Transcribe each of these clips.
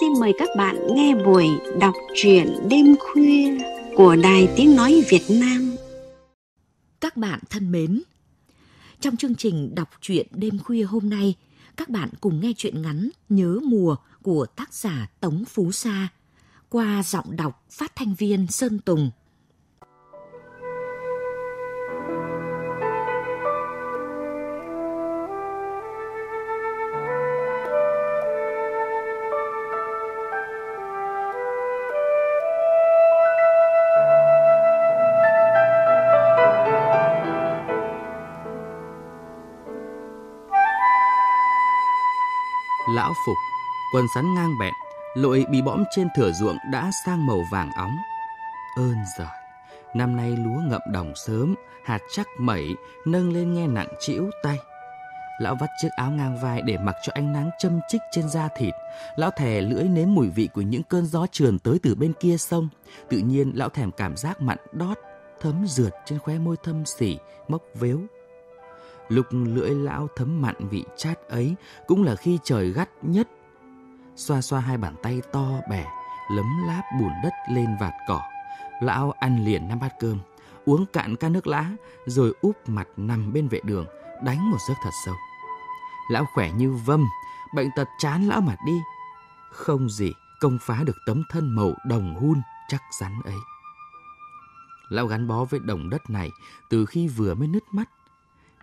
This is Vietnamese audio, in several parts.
xin mời các bạn nghe buổi đọc truyện đêm khuya của Đài Tiếng Nói Việt Nam. Các bạn thân mến, trong chương trình đọc truyện đêm khuya hôm nay, các bạn cùng nghe truyện ngắn Nhớ mùa của tác giả Tống Phú Sa qua giọng đọc phát thanh viên Sơn Tùng. quần sắn ngang bẹn, lội bị bõm trên thửa ruộng đã sang màu vàng óng. Ơn giời, năm nay lúa ngậm đồng sớm, hạt chắc mẩy, nâng lên nghe nặng chĩu tay. Lão vắt chiếc áo ngang vai để mặc cho ánh nắng châm chích trên da thịt. Lão thè lưỡi nếm mùi vị của những cơn gió trườn tới từ bên kia sông. Tự nhiên lão thèm cảm giác mặn đót, thấm rượt trên khóe môi thâm sỉ, mốc vếu. lục lưỡi lão thấm mặn vị chát ấy cũng là khi trời gắt nhất xoa xoa hai bàn tay to bẻ, lấm láp bùn đất lên vạt cỏ. Lão ăn liền năm bát cơm, uống cạn ca nước lã, rồi úp mặt nằm bên vệ đường, đánh một giấc thật sâu. Lão khỏe như vâm, bệnh tật chán lão mà đi. Không gì công phá được tấm thân màu đồng hun chắc rắn ấy. Lão gắn bó với đồng đất này từ khi vừa mới nứt mắt.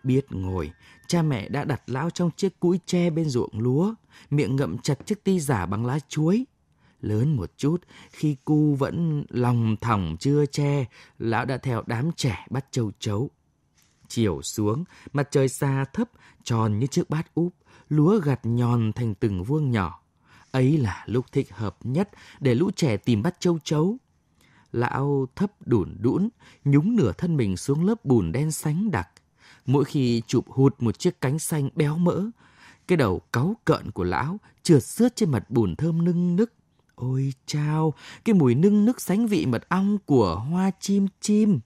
Biết ngồi, cha mẹ đã đặt lão trong chiếc cũi tre bên ruộng lúa, miệng ngậm chặt chiếc ti giả bằng lá chuối. Lớn một chút, khi cu vẫn lòng thỏng chưa che, lão đã theo đám trẻ bắt châu chấu. Chiều xuống, mặt trời xa thấp, tròn như chiếc bát úp, lúa gặt nhòn thành từng vuông nhỏ. Ấy là lúc thích hợp nhất để lũ trẻ tìm bắt châu chấu. Lão thấp đủn đũn, nhúng nửa thân mình xuống lớp bùn đen sánh đặc. Mỗi khi chụp hụt một chiếc cánh xanh béo mỡ, cái đầu cáu cợn của lão trượt sướt trên mặt bùn thơm nưng nức. Ôi chao, cái mùi nưng nức sánh vị mật ong của hoa chim chim.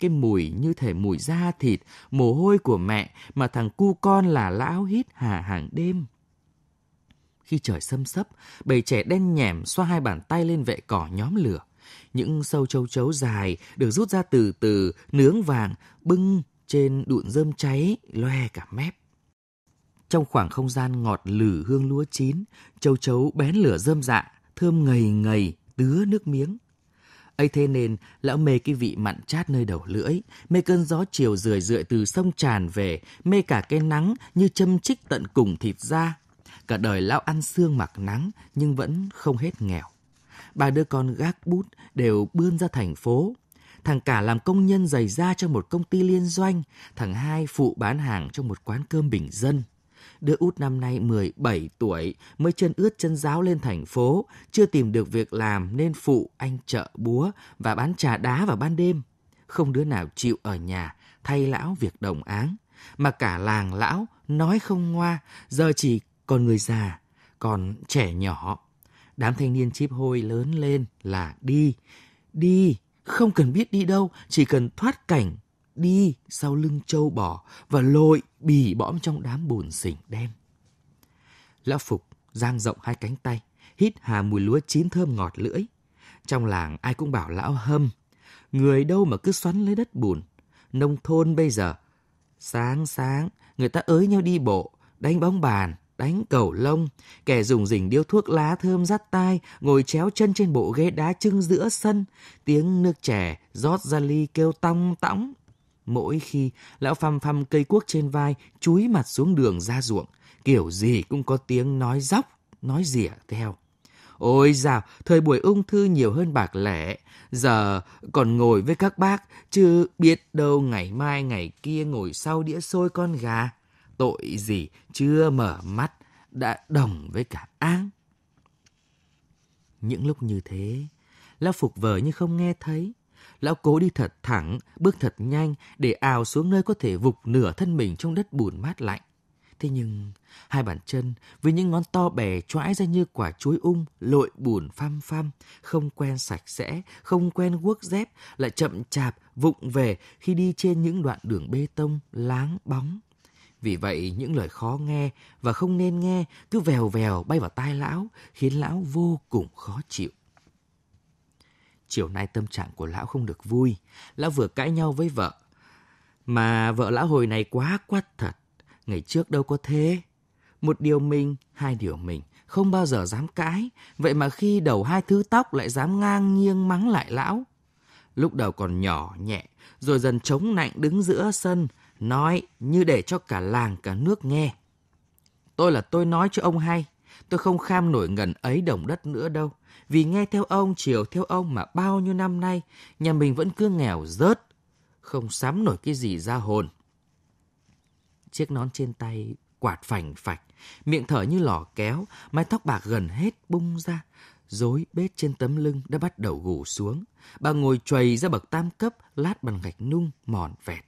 Cái mùi như thể mùi da thịt, mồ hôi của mẹ mà thằng cu con là lão hít hà hàng đêm. Khi trời sâm sấp, bầy trẻ đen nhẻm xoa hai bàn tay lên vệ cỏ nhóm lửa. Những sâu châu chấu dài được rút ra từ từ, nướng vàng, bưng trên đụn rơm cháy, loe cả mép. Trong khoảng không gian ngọt lử hương lúa chín, châu chấu bén lửa rơm dạ, thơm ngầy ngầy, tứa nước miếng. ấy thế nên, lão mê cái vị mặn chát nơi đầu lưỡi, mê cơn gió chiều rười rượi từ sông tràn về, mê cả cái nắng như châm chích tận cùng thịt da. Cả đời lão ăn xương mặc nắng, nhưng vẫn không hết nghèo. Ba đứa con gác bút đều bươn ra thành phố, thằng cả làm công nhân giày da cho một công ty liên doanh, thằng hai phụ bán hàng trong một quán cơm bình dân. Đứa út năm nay 17 tuổi, mới chân ướt chân giáo lên thành phố, chưa tìm được việc làm nên phụ anh chợ búa và bán trà đá vào ban đêm. Không đứa nào chịu ở nhà, thay lão việc đồng áng. Mà cả làng lão nói không ngoa, giờ chỉ còn người già, còn trẻ nhỏ. Đám thanh niên chip hôi lớn lên là đi, đi, không cần biết đi đâu, chỉ cần thoát cảnh đi sau lưng châu bò và lội bì bõm trong đám bùn sình đen. Lão Phục giang rộng hai cánh tay, hít hà mùi lúa chín thơm ngọt lưỡi. Trong làng ai cũng bảo lão hâm, người đâu mà cứ xoắn lấy đất bùn. Nông thôn bây giờ, sáng sáng, người ta ới nhau đi bộ, đánh bóng bàn, đánh cầu lông, kẻ dùng rình điếu thuốc lá thơm rắt tai, ngồi chéo chân trên bộ ghế đá trưng giữa sân, tiếng nước trẻ rót ra ly kêu tong tõng, Mỗi khi lão phăm phăm cây cuốc trên vai, chúi mặt xuống đường ra ruộng, kiểu gì cũng có tiếng nói dóc, nói rỉa theo. Ôi dào, thời buổi ung thư nhiều hơn bạc lẻ, giờ còn ngồi với các bác, chứ biết đâu ngày mai ngày kia ngồi sau đĩa xôi con gà. Tội gì chưa mở mắt, đã đồng với cả áng. Những lúc như thế, lão phục vờ như không nghe thấy, Lão cố đi thật thẳng, bước thật nhanh để ào xuống nơi có thể vục nửa thân mình trong đất bùn mát lạnh. Thế nhưng, hai bàn chân với những ngón to bè choãi ra như quả chuối ung, um, lội bùn pham pham, không quen sạch sẽ, không quen guốc dép, lại chậm chạp, vụng về khi đi trên những đoạn đường bê tông láng bóng. Vì vậy, những lời khó nghe và không nên nghe cứ vèo vèo bay vào tai lão, khiến lão vô cùng khó chịu. Chiều nay tâm trạng của lão không được vui, lão vừa cãi nhau với vợ. Mà vợ lão hồi này quá quát thật, ngày trước đâu có thế. Một điều mình, hai điều mình, không bao giờ dám cãi, vậy mà khi đầu hai thứ tóc lại dám ngang nghiêng mắng lại lão. Lúc đầu còn nhỏ nhẹ, rồi dần chống nạnh đứng giữa sân, nói như để cho cả làng cả nước nghe. Tôi là tôi nói cho ông hay, tôi không kham nổi ngần ấy đồng đất nữa đâu. Vì nghe theo ông, chiều theo ông mà bao nhiêu năm nay, nhà mình vẫn cứ nghèo rớt, không sắm nổi cái gì ra hồn. Chiếc nón trên tay quạt phành phạch, miệng thở như lò kéo, mái tóc bạc gần hết bung ra, rối bết trên tấm lưng đã bắt đầu gù xuống. Bà ngồi chầy ra bậc tam cấp, lát bằng gạch nung, mòn vẹt.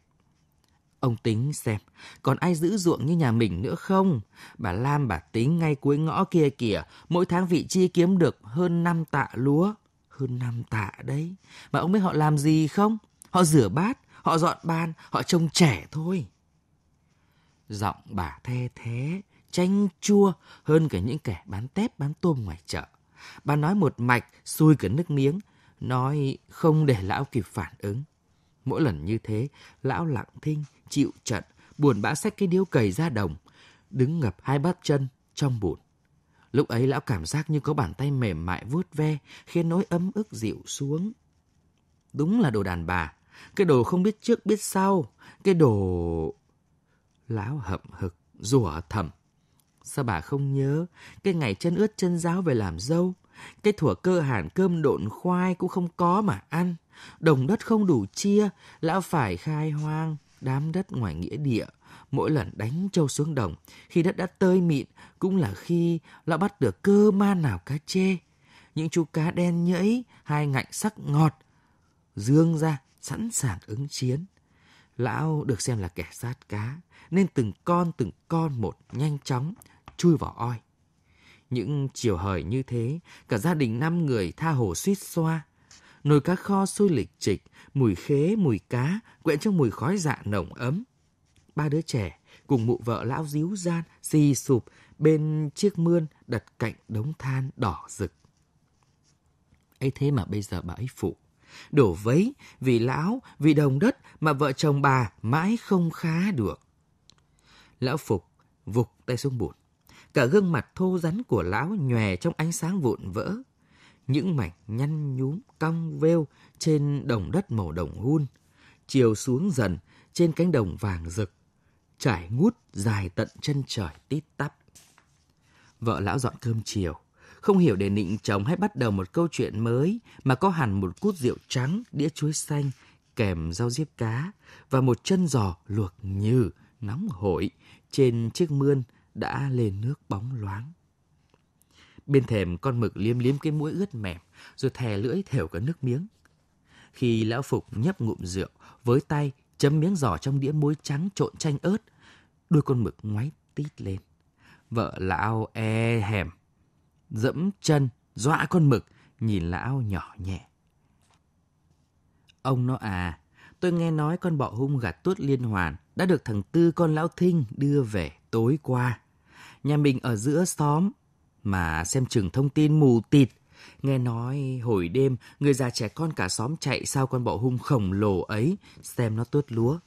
Ông tính xem, còn ai giữ ruộng như nhà mình nữa không? Bà Lam bà tính ngay cuối ngõ kia kìa, mỗi tháng vị chi kiếm được hơn 5 tạ lúa. Hơn 5 tạ đấy. Mà ông biết họ làm gì không? Họ rửa bát, họ dọn bàn, họ trông trẻ thôi. Giọng bà the thế, chanh chua hơn cả những kẻ bán tép bán tôm ngoài chợ. Bà nói một mạch, xui cả nước miếng, nói không để lão kịp phản ứng. Mỗi lần như thế, lão lặng thinh, chịu trận, buồn bã xách cái điếu cầy ra đồng, đứng ngập hai bắp chân trong bùn. Lúc ấy lão cảm giác như có bàn tay mềm mại vuốt ve, khiến nỗi ấm ức dịu xuống. Đúng là đồ đàn bà, cái đồ không biết trước biết sau, cái đồ... Lão hậm hực, rủa thầm. Sao bà không nhớ, cái ngày chân ướt chân giáo về làm dâu, cái thủa cơ hàn cơm độn khoai cũng không có mà ăn, đồng đất không đủ chia, lão phải khai hoang, đám đất ngoài nghĩa địa mỗi lần đánh trâu xuống đồng khi đất đã tơi mịn cũng là khi lão bắt được cơ ma nào cá chê những chú cá đen nhẫy hai ngạnh sắc ngọt dương ra sẵn sàng ứng chiến lão được xem là kẻ sát cá nên từng con từng con một nhanh chóng chui vào oi những chiều hời như thế cả gia đình năm người tha hồ suýt xoa nồi cá kho sôi lịch trịch, mùi khế, mùi cá, quyện trong mùi khói dạ nồng ấm. Ba đứa trẻ cùng mụ vợ lão díu gian, xì sụp bên chiếc mươn đặt cạnh đống than đỏ rực. ấy thế mà bây giờ bà ấy phụ. Đổ vấy vì lão, vì đồng đất mà vợ chồng bà mãi không khá được. Lão Phục vục tay xuống bùn. Cả gương mặt thô rắn của lão nhòe trong ánh sáng vụn vỡ những mảnh nhăn nhúm cong veo trên đồng đất màu đồng hun. Chiều xuống dần trên cánh đồng vàng rực, trải ngút dài tận chân trời tít tắp. Vợ lão dọn cơm chiều, không hiểu để nịnh chồng hay bắt đầu một câu chuyện mới mà có hẳn một cút rượu trắng, đĩa chuối xanh, kèm rau diếp cá và một chân giò luộc như nóng hổi trên chiếc mươn đã lên nước bóng loáng. Bên thềm con mực liếm liếm cái mũi ướt mềm, rồi thè lưỡi thều cả nước miếng. Khi lão Phục nhấp ngụm rượu, với tay chấm miếng giò trong đĩa muối trắng trộn chanh ớt, đuôi con mực ngoáy tít lên. Vợ lão e hèm, dẫm chân, dọa con mực, nhìn lão nhỏ nhẹ. Ông nó à, tôi nghe nói con bọ hung gạt tuốt liên hoàn đã được thằng Tư con lão Thinh đưa về tối qua. Nhà mình ở giữa xóm, mà xem chừng thông tin mù tịt. Nghe nói hồi đêm người già trẻ con cả xóm chạy sau con bọ hung khổng lồ ấy, xem nó tuốt lúa.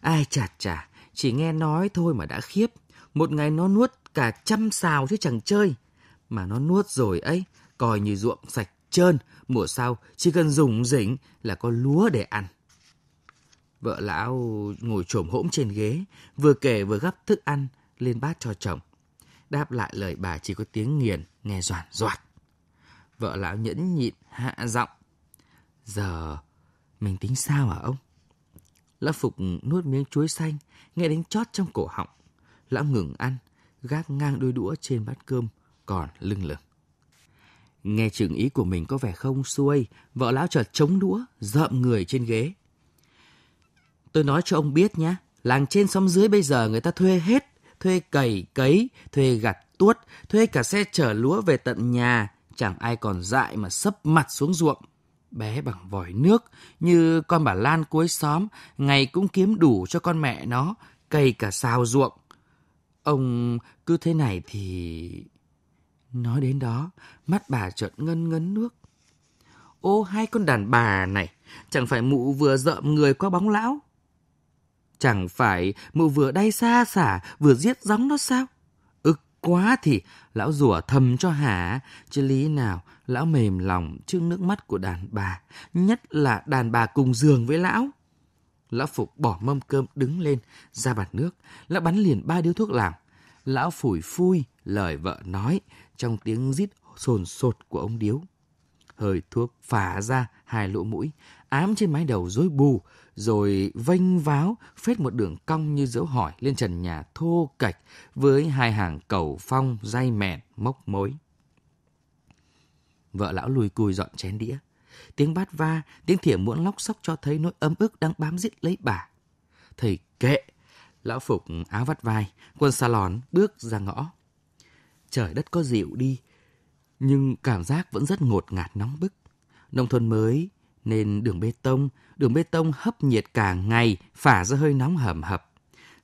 Ai chà chà, chỉ nghe nói thôi mà đã khiếp. Một ngày nó nuốt cả trăm xào chứ chẳng chơi. Mà nó nuốt rồi ấy, coi như ruộng sạch trơn, mùa sau chỉ cần dùng rỉnh là có lúa để ăn. Vợ lão ngồi trồm hỗm trên ghế, vừa kể vừa gắp thức ăn lên bát cho chồng. Đáp lại lời bà chỉ có tiếng nghiền, nghe doàn doạt. Vợ lão nhẫn nhịn, hạ giọng. Giờ mình tính sao hả ông? Lão Phục nuốt miếng chuối xanh, nghe đánh chót trong cổ họng. Lão ngừng ăn, gác ngang đôi đũa trên bát cơm, còn lưng lửng. Nghe chừng ý của mình có vẻ không xuôi, vợ lão chợt chống đũa, dợm người trên ghế. Tôi nói cho ông biết nhé, làng trên xóm dưới bây giờ người ta thuê hết thuê cày cấy, thuê gặt tuốt, thuê cả xe chở lúa về tận nhà, chẳng ai còn dại mà sấp mặt xuống ruộng. Bé bằng vòi nước, như con bà Lan cuối xóm, ngày cũng kiếm đủ cho con mẹ nó, cày cả xào ruộng. Ông cứ thế này thì... Nói đến đó, mắt bà chợt ngân ngấn nước. Ô hai con đàn bà này, chẳng phải mụ vừa dợm người qua bóng lão, Chẳng phải mụ vừa đay xa xả, vừa giết gióng nó sao? Ức quá thì lão rủa thầm cho hả, chứ lý nào lão mềm lòng trước nước mắt của đàn bà, nhất là đàn bà cùng giường với lão. Lão Phục bỏ mâm cơm đứng lên, ra bạt nước, lão bắn liền ba điếu thuốc lào. Lão phủi phui, lời vợ nói, trong tiếng rít sồn sột của ông điếu. Hơi thuốc phả ra hai lỗ mũi, ám trên mái đầu rối bù, rồi vênh váo phết một đường cong như dấu hỏi lên trần nhà thô cạch với hai hàng cầu phong dây mẹn mốc mối. Vợ lão lùi cùi dọn chén đĩa. Tiếng bát va, tiếng thỉa muỗng lóc sóc cho thấy nỗi ấm ức đang bám giết lấy bà. Thầy kệ, lão phục áo vắt vai, quần xà lòn bước ra ngõ. Trời đất có dịu đi, nhưng cảm giác vẫn rất ngột ngạt nóng bức. Nông thôn mới nên đường bê tông, đường bê tông hấp nhiệt cả ngày, phả ra hơi nóng hầm hập.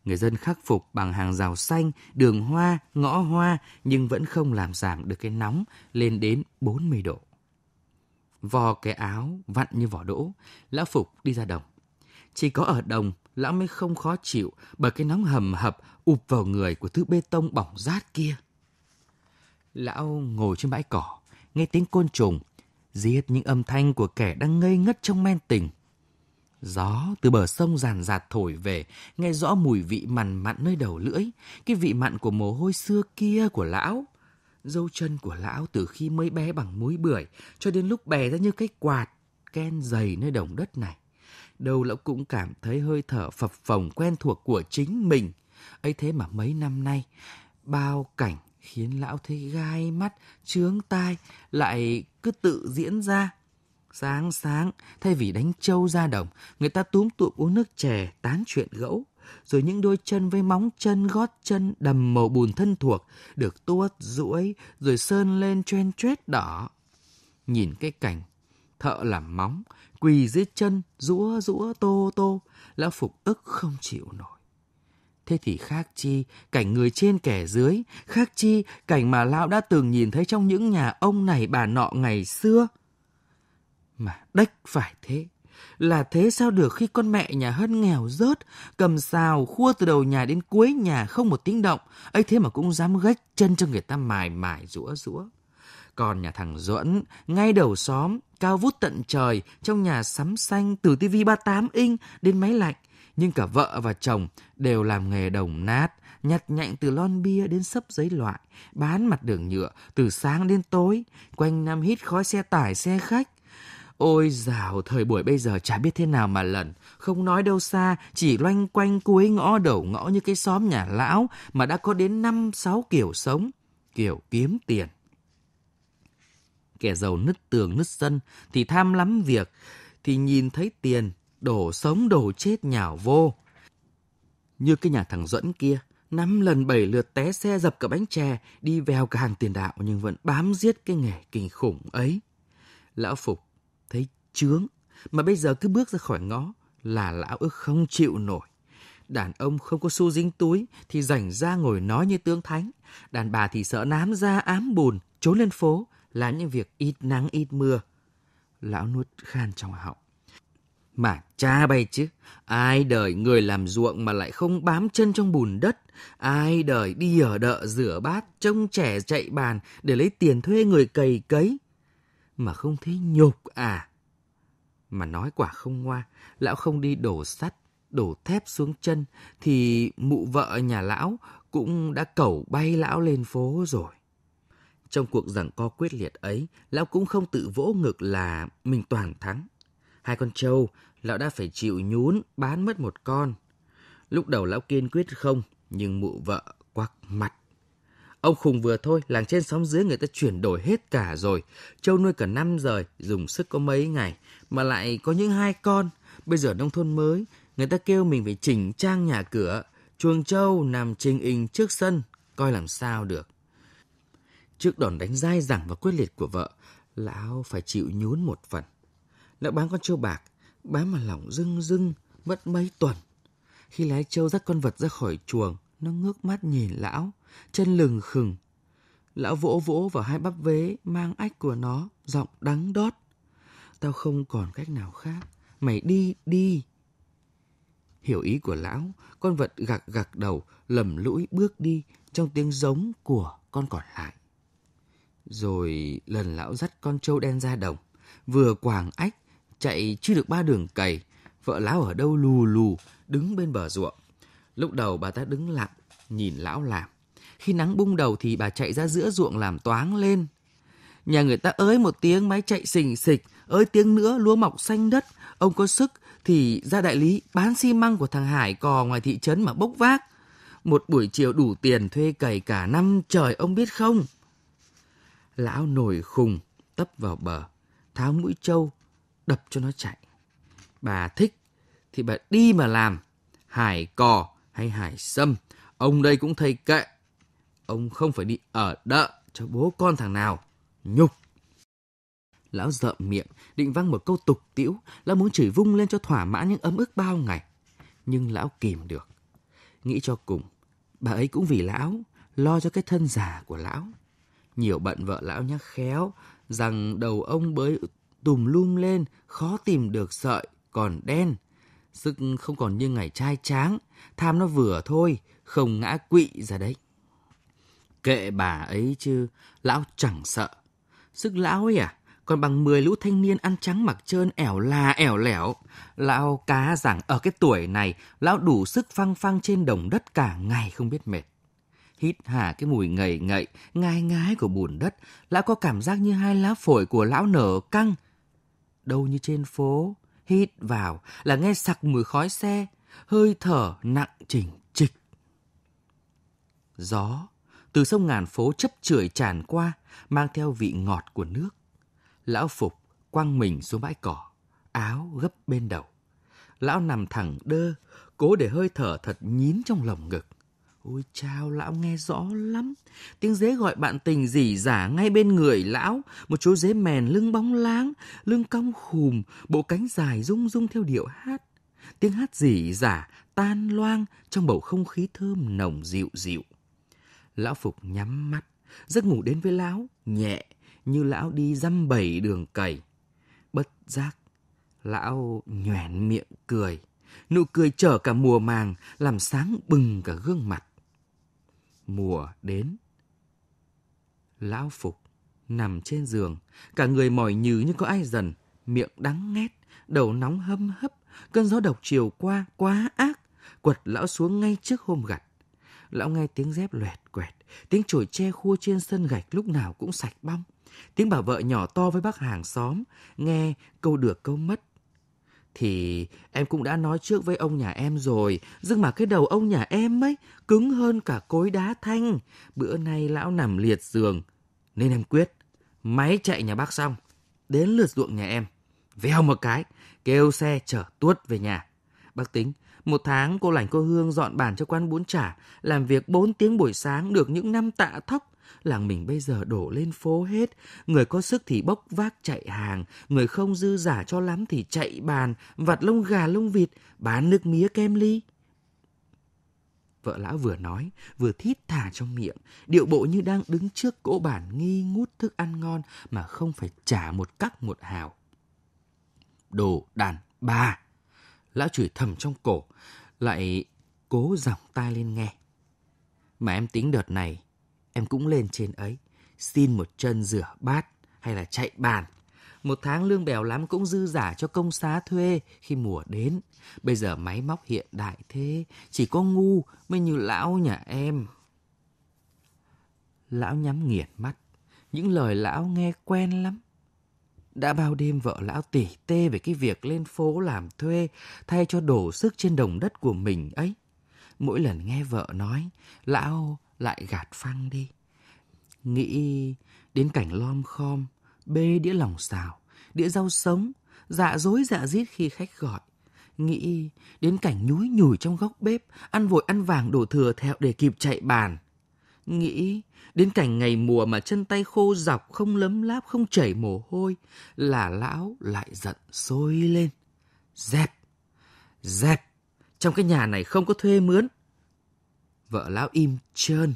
Người dân khắc phục bằng hàng rào xanh, đường hoa, ngõ hoa nhưng vẫn không làm giảm được cái nóng lên đến 40 độ. Vò cái áo vặn như vỏ đỗ, lão Phục đi ra đồng. Chỉ có ở đồng, lão mới không khó chịu bởi cái nóng hầm hập ụp vào người của thứ bê tông bỏng rát kia. Lão ngồi trên bãi cỏ, nghe tiếng côn trùng giết những âm thanh của kẻ đang ngây ngất trong men tình. Gió từ bờ sông ràn rạt thổi về, nghe rõ mùi vị mặn mặn nơi đầu lưỡi, cái vị mặn của mồ hôi xưa kia của lão. Dâu chân của lão từ khi mới bé bằng muối bưởi, cho đến lúc bè ra như cái quạt, ken dày nơi đồng đất này. đầu lão cũng cảm thấy hơi thở phập phồng quen thuộc của chính mình. ấy thế mà mấy năm nay, bao cảnh khiến lão thấy gai mắt, trướng tai, lại cứ tự diễn ra. Sáng sáng, thay vì đánh trâu ra đồng, người ta túm tụm uống nước chè, tán chuyện gẫu. Rồi những đôi chân với móng chân, gót chân đầm màu bùn thân thuộc, được tuốt, rũi rồi sơn lên chen choét đỏ. Nhìn cái cảnh, thợ làm móng, quỳ dưới chân, rũa rũa tô tô, lão phục ức không chịu nổi. Thế thì khác chi cảnh người trên kẻ dưới, khác chi cảnh mà lão đã từng nhìn thấy trong những nhà ông này bà nọ ngày xưa. Mà đách phải thế, là thế sao được khi con mẹ nhà Hân nghèo rớt, cầm xào khua từ đầu nhà đến cuối nhà không một tiếng động, ấy thế mà cũng dám gách chân cho người ta mài mài rũa rũa. Còn nhà thằng Duẫn, ngay đầu xóm, cao vút tận trời, trong nhà sắm xanh từ tivi 38 inch đến máy lạnh, nhưng cả vợ và chồng đều làm nghề đồng nát, nhặt nhạnh từ lon bia đến sấp giấy loại, bán mặt đường nhựa từ sáng đến tối, quanh năm hít khói xe tải xe khách. Ôi dào, thời buổi bây giờ chả biết thế nào mà lần, không nói đâu xa, chỉ loanh quanh cuối ngõ đầu ngõ như cái xóm nhà lão mà đã có đến năm sáu kiểu sống, kiểu kiếm tiền. Kẻ giàu nứt tường nứt sân thì tham lắm việc, thì nhìn thấy tiền đổ sống đổ chết nhảo vô. Như cái nhà thằng Duẫn kia, năm lần bảy lượt té xe dập cả bánh chè, đi vèo cả hàng tiền đạo nhưng vẫn bám giết cái nghề kinh khủng ấy. Lão Phục thấy chướng, mà bây giờ cứ bước ra khỏi ngõ là lão ức không chịu nổi. Đàn ông không có xu dính túi thì rảnh ra ngồi nói như tướng thánh. Đàn bà thì sợ nám da ám bùn, trốn lên phố, làm những việc ít nắng ít mưa. Lão nuốt khan trong họng. Mà cha bay chứ, ai đời người làm ruộng mà lại không bám chân trong bùn đất, ai đời đi ở đợ rửa bát, trông trẻ chạy bàn để lấy tiền thuê người cày cấy. Mà không thấy nhục à? Mà nói quả không ngoa, lão không đi đổ sắt, đổ thép xuống chân, thì mụ vợ nhà lão cũng đã cẩu bay lão lên phố rồi. Trong cuộc giằng co quyết liệt ấy, lão cũng không tự vỗ ngực là mình toàn thắng Hai con trâu, lão đã phải chịu nhún, bán mất một con. Lúc đầu lão kiên quyết không, nhưng mụ vợ quắc mặt. Ông khùng vừa thôi, làng trên sóng dưới người ta chuyển đổi hết cả rồi. Trâu nuôi cả năm rồi, dùng sức có mấy ngày, mà lại có những hai con. Bây giờ nông thôn mới, người ta kêu mình phải chỉnh trang nhà cửa. Chuồng trâu nằm trình hình trước sân, coi làm sao được. Trước đòn đánh dai dẳng và quyết liệt của vợ, lão phải chịu nhún một phần. Lão bán con trâu bạc, bán mà lỏng rưng rưng, mất mấy tuần. Khi lái trâu dắt con vật ra khỏi chuồng, nó ngước mắt nhìn lão, chân lừng khừng. Lão vỗ vỗ vào hai bắp vế mang ách của nó, giọng đắng đót. Tao không còn cách nào khác, mày đi, đi. Hiểu ý của lão, con vật gạc gạc đầu, lầm lũi bước đi trong tiếng giống của con còn lại. Rồi lần lão dắt con trâu đen ra đồng, vừa quàng ách, chạy chưa được ba đường cày, vợ lão ở đâu lù lù, đứng bên bờ ruộng. Lúc đầu bà ta đứng lặng, nhìn lão làm. Khi nắng bung đầu thì bà chạy ra giữa ruộng làm toáng lên. Nhà người ta ới một tiếng máy chạy xình xịch, ới tiếng nữa lúa mọc xanh đất. Ông có sức thì ra đại lý bán xi măng của thằng Hải cò ngoài thị trấn mà bốc vác. Một buổi chiều đủ tiền thuê cày cả năm trời ông biết không? Lão nổi khùng, tấp vào bờ, tháo mũi trâu, đập cho nó chạy. Bà thích thì bà đi mà làm, hải cò hay hải sâm, ông đây cũng thầy kệ. Ông không phải đi ở đợ cho bố con thằng nào, nhục. Lão dợm miệng, định văng một câu tục tiễu, lão muốn chửi vung lên cho thỏa mãn những ấm ức bao ngày. Nhưng lão kìm được. Nghĩ cho cùng, bà ấy cũng vì lão, lo cho cái thân già của lão. Nhiều bận vợ lão nhắc khéo rằng đầu ông bới tùm lum lên, khó tìm được sợi, còn đen. Sức không còn như ngày trai tráng, tham nó vừa thôi, không ngã quỵ ra đấy. Kệ bà ấy chứ, lão chẳng sợ. Sức lão ấy à, còn bằng 10 lũ thanh niên ăn trắng mặc trơn ẻo là ẻo lẻo. Lão cá rằng ở cái tuổi này, lão đủ sức phăng phăng trên đồng đất cả ngày không biết mệt. Hít hà cái mùi ngầy ngậy, ngai ngái của bùn đất, lão có cảm giác như hai lá phổi của lão nở căng, đâu như trên phố. Hít vào là nghe sặc mùi khói xe, hơi thở nặng chỉnh trịch. Gió từ sông ngàn phố chấp chửi tràn qua, mang theo vị ngọt của nước. Lão Phục quăng mình xuống bãi cỏ, áo gấp bên đầu. Lão nằm thẳng đơ, cố để hơi thở thật nhín trong lồng ngực. Ôi chao, lão nghe rõ lắm. Tiếng dế gọi bạn tình dỉ giả ngay bên người lão. Một chú dế mèn lưng bóng láng, lưng cong khùm, bộ cánh dài rung rung theo điệu hát. Tiếng hát dỉ giả tan loang trong bầu không khí thơm nồng dịu dịu. Lão Phục nhắm mắt, giấc ngủ đến với lão, nhẹ, như lão đi dăm bảy đường cày. Bất giác, lão nhoẻn miệng cười. Nụ cười trở cả mùa màng, làm sáng bừng cả gương mặt mùa đến. Lão Phục nằm trên giường, cả người mỏi nhừ như có ai dần, miệng đắng nghét, đầu nóng hâm hấp, cơn gió độc chiều qua quá ác, quật lão xuống ngay trước hôm gặt. Lão nghe tiếng dép loẹt quẹt, tiếng chổi tre khua trên sân gạch lúc nào cũng sạch bong. Tiếng bà vợ nhỏ to với bác hàng xóm, nghe câu được câu mất, thì em cũng đã nói trước với ông nhà em rồi, nhưng mà cái đầu ông nhà em ấy cứng hơn cả cối đá thanh. Bữa nay lão nằm liệt giường, nên em quyết máy chạy nhà bác xong, đến lượt ruộng nhà em, veo một cái, kêu xe chở tuốt về nhà. Bác tính, một tháng cô lành cô Hương dọn bàn cho quan bún chả, làm việc 4 tiếng buổi sáng được những năm tạ thóc, Làng mình bây giờ đổ lên phố hết, người có sức thì bốc vác chạy hàng, người không dư giả cho lắm thì chạy bàn, vặt lông gà lông vịt, bán nước mía kem ly. Vợ lão vừa nói, vừa thít thả trong miệng, điệu bộ như đang đứng trước cỗ bản nghi ngút thức ăn ngon mà không phải trả một cắc một hào. Đồ đàn bà! Lão chửi thầm trong cổ, lại cố giọng tai lên nghe. Mà em tính đợt này, em cũng lên trên ấy, xin một chân rửa bát hay là chạy bàn. Một tháng lương bèo lắm cũng dư giả cho công xá thuê khi mùa đến. Bây giờ máy móc hiện đại thế, chỉ có ngu mới như lão nhà em. Lão nhắm nghiền mắt, những lời lão nghe quen lắm. Đã bao đêm vợ lão tỉ tê về cái việc lên phố làm thuê thay cho đổ sức trên đồng đất của mình ấy. Mỗi lần nghe vợ nói, lão lại gạt phăng đi. Nghĩ đến cảnh lom khom, bê đĩa lòng xào, đĩa rau sống, dạ dối dạ rít khi khách gọi. Nghĩ đến cảnh nhúi nhủi trong góc bếp, ăn vội ăn vàng đổ thừa thẹo để kịp chạy bàn. Nghĩ đến cảnh ngày mùa mà chân tay khô dọc không lấm láp không chảy mồ hôi là lão lại giận sôi lên. Dẹp! Dẹp! Trong cái nhà này không có thuê mướn, Vợ lão im trơn,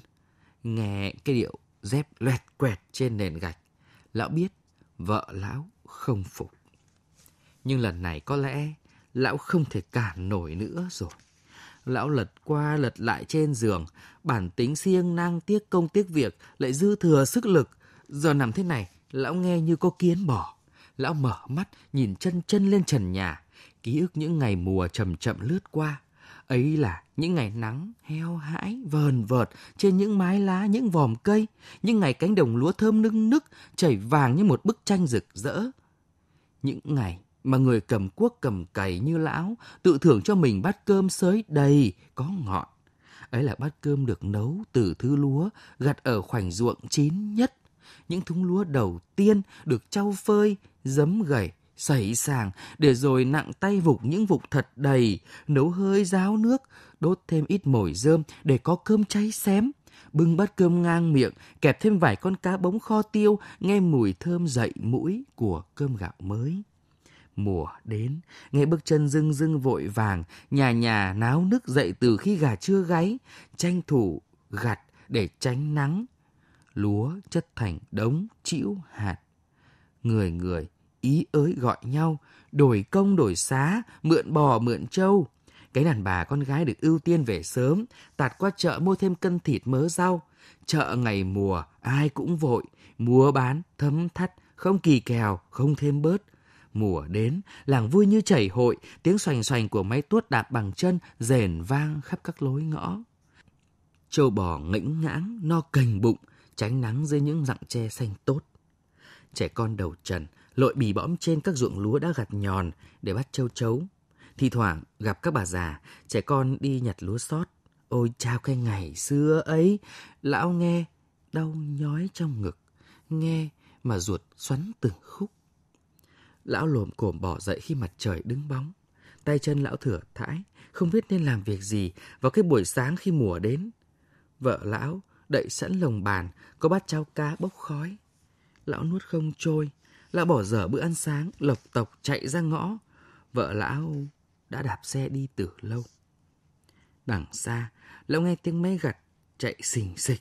nghe cái điệu dép loẹt quẹt trên nền gạch. Lão biết vợ lão không phục. Nhưng lần này có lẽ lão không thể cản nổi nữa rồi. Lão lật qua lật lại trên giường, bản tính siêng năng tiếc công tiếc việc, lại dư thừa sức lực. Giờ nằm thế này, lão nghe như có kiến bỏ. Lão mở mắt, nhìn chân chân lên trần nhà, ký ức những ngày mùa chậm chậm lướt qua. Ấy là những ngày nắng heo hãi vờn vợt trên những mái lá những vòm cây, những ngày cánh đồng lúa thơm nưng nức chảy vàng như một bức tranh rực rỡ. Những ngày mà người cầm cuốc cầm cày như lão tự thưởng cho mình bát cơm sới đầy có ngọn. Ấy là bát cơm được nấu từ thứ lúa gặt ở khoảnh ruộng chín nhất. Những thúng lúa đầu tiên được trau phơi, giấm gầy sẩy sàng để rồi nặng tay vục những vục thật đầy, nấu hơi ráo nước, đốt thêm ít mồi rơm để có cơm cháy xém. Bưng bát cơm ngang miệng, kẹp thêm vài con cá bống kho tiêu, nghe mùi thơm dậy mũi của cơm gạo mới. Mùa đến, nghe bước chân rưng rưng vội vàng, nhà nhà náo nức dậy từ khi gà chưa gáy, tranh thủ gặt để tránh nắng. Lúa chất thành đống chĩu hạt. Người người ý ới gọi nhau, đổi công đổi xá, mượn bò mượn trâu. Cái đàn bà con gái được ưu tiên về sớm, tạt qua chợ mua thêm cân thịt mớ rau. Chợ ngày mùa, ai cũng vội, mua bán, thấm thắt, không kỳ kèo, không thêm bớt. Mùa đến, làng vui như chảy hội, tiếng xoành xoành của máy tuốt đạp bằng chân rền vang khắp các lối ngõ. Châu bò ngĩnh ngãng, no cành bụng, tránh nắng dưới những rặng tre xanh tốt. Trẻ con đầu trần, lội bì bõm trên các ruộng lúa đã gặt nhòn để bắt châu chấu. Thì thoảng gặp các bà già, trẻ con đi nhặt lúa sót. Ôi chao cái ngày xưa ấy, lão nghe đau nhói trong ngực, nghe mà ruột xoắn từng khúc. Lão lồm cồm bỏ dậy khi mặt trời đứng bóng. Tay chân lão thửa thãi, không biết nên làm việc gì vào cái buổi sáng khi mùa đến. Vợ lão đậy sẵn lồng bàn, có bát chao cá bốc khói. Lão nuốt không trôi, Lão bỏ dở bữa ăn sáng, lộc tộc chạy ra ngõ. Vợ lão đã đạp xe đi từ lâu. Đằng xa, lão nghe tiếng máy gặt chạy xình xịch.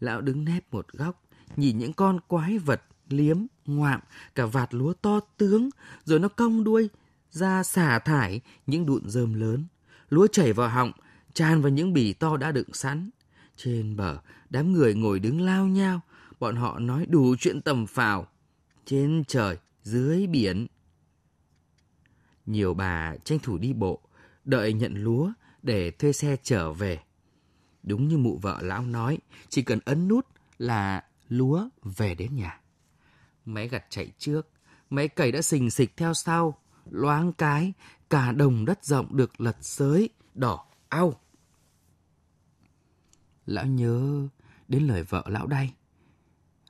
Lão đứng nép một góc, nhìn những con quái vật liếm, ngoạm, cả vạt lúa to tướng, rồi nó cong đuôi ra xả thải những đụn rơm lớn. Lúa chảy vào họng, tràn vào những bì to đã đựng sẵn. Trên bờ, đám người ngồi đứng lao nhau, bọn họ nói đủ chuyện tầm phào, trên trời, dưới biển. Nhiều bà tranh thủ đi bộ, đợi nhận lúa để thuê xe trở về. Đúng như mụ vợ lão nói, chỉ cần ấn nút là lúa về đến nhà. Máy gặt chạy trước, máy cày đã xình xịch theo sau, loáng cái, cả đồng đất rộng được lật xới đỏ ao. Lão nhớ đến lời vợ lão đây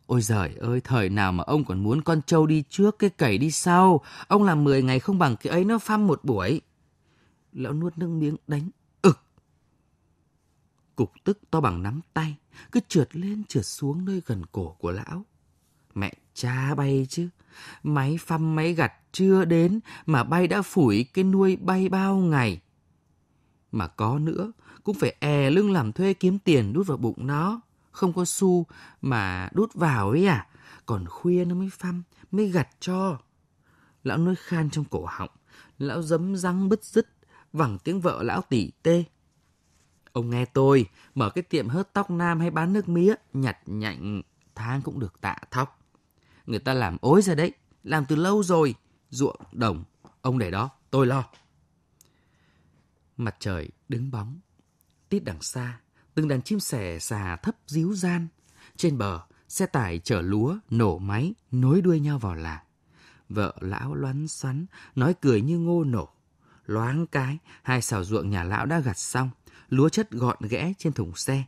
Ôi giời ơi, thời nào mà ông còn muốn con trâu đi trước, cái cẩy đi sau. Ông làm 10 ngày không bằng cái ấy nó phăm một buổi. Lão nuốt nước miếng đánh ực. Cục tức to bằng nắm tay, cứ trượt lên trượt xuống nơi gần cổ của lão. Mẹ cha bay chứ, máy phăm máy gặt chưa đến mà bay đã phủi cái nuôi bay bao ngày. Mà có nữa, cũng phải è e lưng làm thuê kiếm tiền đút vào bụng nó không có xu mà đút vào ấy à. Còn khuya nó mới phăm, mới gặt cho. Lão nói khan trong cổ họng, lão giấm răng bứt rứt, vẳng tiếng vợ lão tỉ tê. Ông nghe tôi, mở cái tiệm hớt tóc nam hay bán nước mía, nhặt nhạnh, tháng cũng được tạ thóc. Người ta làm ối ra đấy, làm từ lâu rồi, ruộng, đồng, ông để đó, tôi lo. Mặt trời đứng bóng, tít đằng xa, từng đàn chim sẻ xà thấp díu gian. Trên bờ, xe tải chở lúa, nổ máy, nối đuôi nhau vào làng. Vợ lão loắn xoắn, nói cười như ngô nổ. Loáng cái, hai xào ruộng nhà lão đã gặt xong, lúa chất gọn ghẽ trên thùng xe.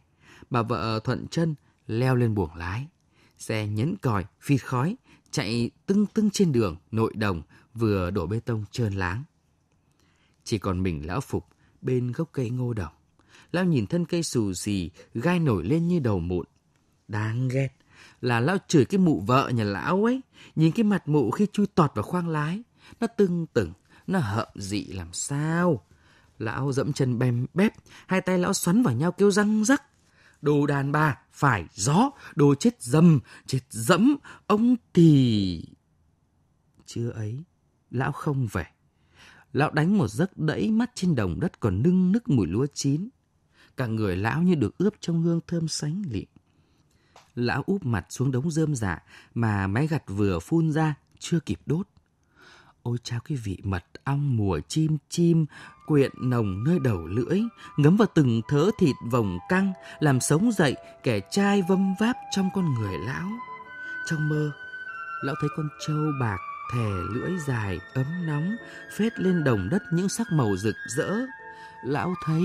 Bà vợ thuận chân, leo lên buồng lái. Xe nhấn còi, phi khói, chạy tưng tưng trên đường, nội đồng, vừa đổ bê tông trơn láng. Chỉ còn mình lão phục bên gốc cây ngô đồng. Lão nhìn thân cây xù xì, gai nổi lên như đầu mụn. Đáng ghét, là lão chửi cái mụ vợ nhà lão ấy, nhìn cái mặt mụ khi chui tọt vào khoang lái. Nó tưng tửng, nó hợm dị làm sao. Lão dẫm chân bem bép, hai tay lão xoắn vào nhau kêu răng rắc. Đồ đàn bà, phải gió, đồ chết dâm, chết dẫm, ông thì... Chưa ấy, lão không về. Lão đánh một giấc đẫy mắt trên đồng đất còn nưng nức mùi lúa chín. Cả người lão như được ướp trong hương thơm sánh lịm. Lão úp mặt xuống đống rơm dạ mà máy gặt vừa phun ra chưa kịp đốt. Ôi chao cái vị mật ong mùa chim chim, quyện nồng nơi đầu lưỡi, ngấm vào từng thớ thịt vòng căng, làm sống dậy kẻ trai vâm váp trong con người lão. Trong mơ, lão thấy con trâu bạc thè lưỡi dài ấm nóng phết lên đồng đất những sắc màu rực rỡ lão thấy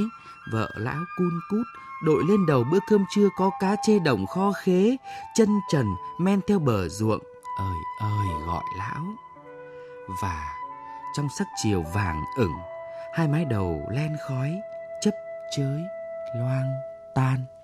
vợ lão cun cút đội lên đầu bữa cơm trưa có cá chê đồng kho khế, chân trần men theo bờ ruộng, ơi ơi gọi lão. Và trong sắc chiều vàng ửng, hai mái đầu len khói, chấp chới, loang, tan.